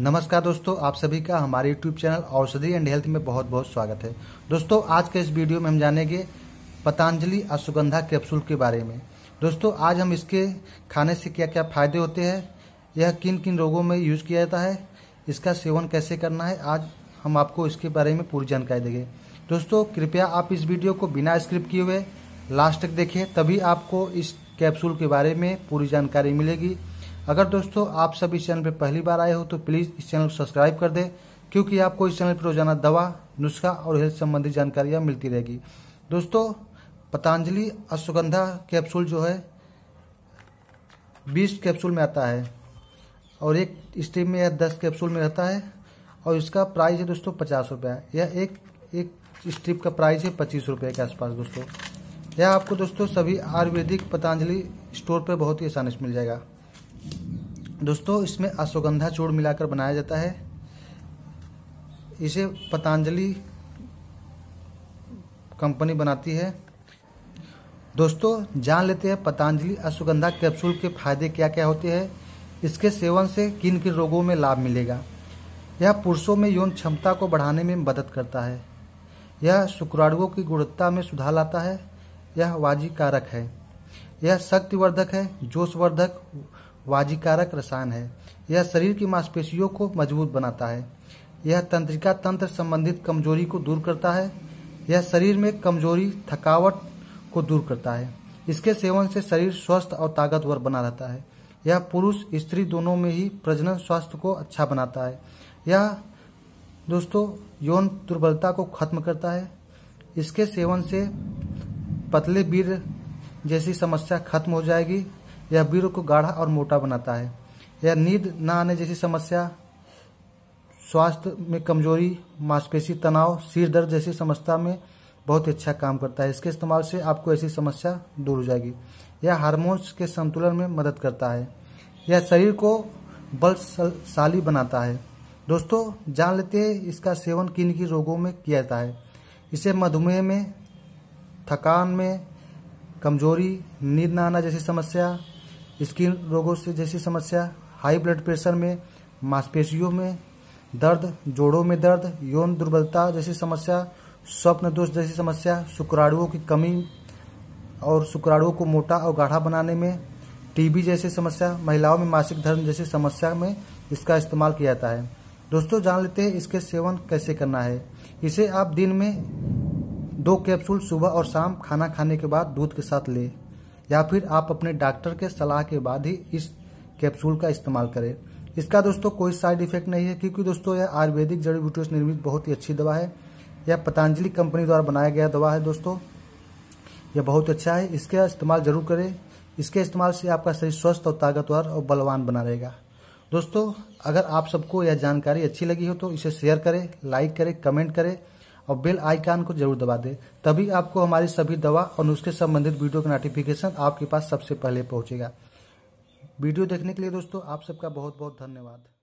नमस्कार दोस्तों आप सभी का हमारे यूट्यूब चैनल औषधि एंड हेल्थ में बहुत बहुत स्वागत है दोस्तों आज के इस वीडियो में हम जानेंगे पतंजलि अश्वगंधा कैप्सूल के बारे में दोस्तों आज हम इसके खाने से क्या क्या फायदे होते हैं यह किन किन रोगों में यूज किया जाता है इसका सेवन कैसे करना है आज हम आपको इसके बारे में पूरी जानकारी देंगे दोस्तों कृपया आप इस वीडियो को बिना स्क्रिप्ट किए हुए लास्ट तक देखें तभी आपको इस कैप्सूल के बारे में पूरी जानकारी मिलेगी अगर दोस्तों आप सब इस चैनल पर पहली बार आए हो तो प्लीज़ इस चैनल को सब्सक्राइब कर दें क्योंकि आपको इस चैनल पर रोजाना दवा नुस्खा और हेल्थ संबंधी जानकारियाँ मिलती रहेगी दोस्तों पतंजलि अश्वगंधा कैप्सूल जो है बीस कैप्सूल में आता है और एक स्टीम में यह दस कैप्सूल में रहता है और इसका प्राइस है दोस्तों पचास रुपया यह एक एक स्ट्रिप का प्राइस है पच्चीस रुपये के आसपास दोस्तों यह आपको दोस्तों सभी आयुर्वेदिक पतंजलि स्टोर पर बहुत ही आसानी से मिल जाएगा दोस्तों इसमें अश्वगंधा चूड़ मिलाकर बनाया जाता है इसे पतंजलि कंपनी बनाती है दोस्तों जान लेते हैं पतंजलि अश्वगंधा कैप्सूल के फायदे क्या क्या होते हैं इसके सेवन से किन किन रोगों में लाभ मिलेगा यह पुरुषों में यौन क्षमता को बढ़ाने में मदद करता है यह शुक्राणुओं की गुणवत्ता में सुधार लाता है यह वाजी कारक है यह शक्तिवर्धक है जोशवर्धक वाजिकारक रसायन है यह शरीर की मांसपेशियों को मजबूत बनाता है यह तंत्रिका तंत्र संबंधित कमजोरी को दूर करता है यह शरीर में कमजोरी थकावट को दूर करता है इसके सेवन से शरीर स्वस्थ और ताकतवर बना रहता है यह पुरुष स्त्री दोनों में ही प्रजनन स्वास्थ्य को अच्छा बनाता है यह दोस्तों यौन दुर्बलता को खत्म करता है इसके सेवन से पतले बीर जैसी समस्या खत्म हो जाएगी यह वीर को गाढ़ा और मोटा बनाता है यह नींद न आने जैसी समस्या स्वास्थ्य में कमजोरी मांसपेशी तनाव सिर दर्द जैसी समस्या में बहुत अच्छा काम करता है इसके इस्तेमाल से आपको ऐसी समस्या दूर हो जाएगी यह हार्मोन्स के संतुलन में मदद करता है यह शरीर को बलशाली बनाता है दोस्तों जान लेते हैं इसका सेवन किन किन रोगों में किया जाता है इसे मधुमेह में थकान में कमजोरी नींद न आना जैसी समस्या स्किन रोगों से जैसी समस्या हाई ब्लड प्रेशर में मांसपेशियों में दर्द जोड़ों में दर्द यौन दुर्बलता जैसी समस्या स्वप्न दोष जैसी समस्या शुक्राणुओं की कमी और शुक्राणुओं को मोटा और गाढ़ा बनाने में टीबी जैसी समस्या महिलाओं में मासिक धर्म जैसी समस्या में इसका इस्तेमाल किया जाता है दोस्तों जान लेते हैं इसके सेवन कैसे करना है इसे आप दिन में दो कैप्सूल सुबह और शाम खाना खाने के बाद दूध के साथ लें या फिर आप अपने डॉक्टर के सलाह के बाद ही इस कैप्सूल का इस्तेमाल करें इसका दोस्तों कोई साइड इफेक्ट नहीं है क्योंकि दोस्तों यह आयुर्वेदिक जड़ी बूटियों से निर्मित बहुत ही अच्छी दवा है यह पतंजलि कंपनी द्वारा बनाया गया दवा है दोस्तों यह बहुत अच्छा है इसका इस्तेमाल जरूर करें इसके इस्तेमाल से आपका शरीर स्वस्थ और ताकतवर और बलवान बना रहेगा दोस्तों अगर आप सबको यह जानकारी अच्छी लगी हो तो इसे शेयर करें लाइक करें कमेंट करें और बेल आइकन को जरूर दबा दें तभी आपको हमारी सभी दवा और उसके संबंधित वीडियो का नोटिफिकेशन आपके पास सबसे पहले पहुंचेगा वीडियो देखने के लिए दोस्तों आप सबका बहुत बहुत धन्यवाद